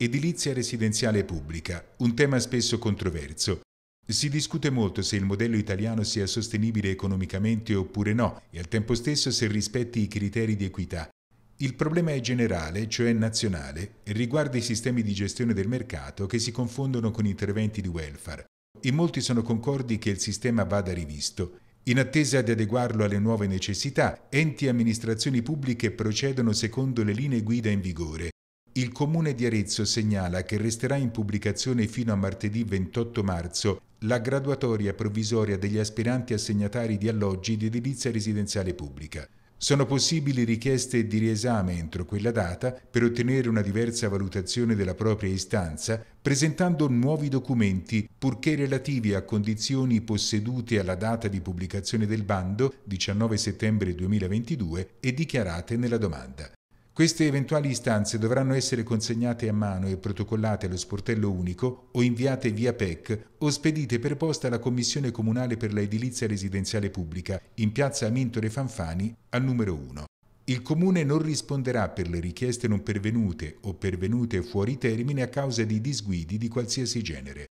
Edilizia residenziale pubblica, un tema spesso controverso. Si discute molto se il modello italiano sia sostenibile economicamente oppure no e al tempo stesso se rispetti i criteri di equità. Il problema è generale, cioè nazionale, e riguarda i sistemi di gestione del mercato che si confondono con interventi di welfare. In molti sono concordi che il sistema vada rivisto. In attesa di adeguarlo alle nuove necessità, enti e amministrazioni pubbliche procedono secondo le linee guida in vigore il comune di Arezzo segnala che resterà in pubblicazione fino a martedì 28 marzo la graduatoria provvisoria degli aspiranti assegnatari di alloggi di edilizia residenziale pubblica. Sono possibili richieste di riesame entro quella data per ottenere una diversa valutazione della propria istanza, presentando nuovi documenti, purché relativi a condizioni possedute alla data di pubblicazione del bando, 19 settembre 2022, e dichiarate nella domanda. Queste eventuali istanze dovranno essere consegnate a mano e protocollate allo sportello unico o inviate via PEC o spedite per posta alla Commissione Comunale per la Edilizia Residenziale Pubblica in piazza Amintore Fanfani al numero 1. Il Comune non risponderà per le richieste non pervenute o pervenute fuori termine a causa di disguidi di qualsiasi genere.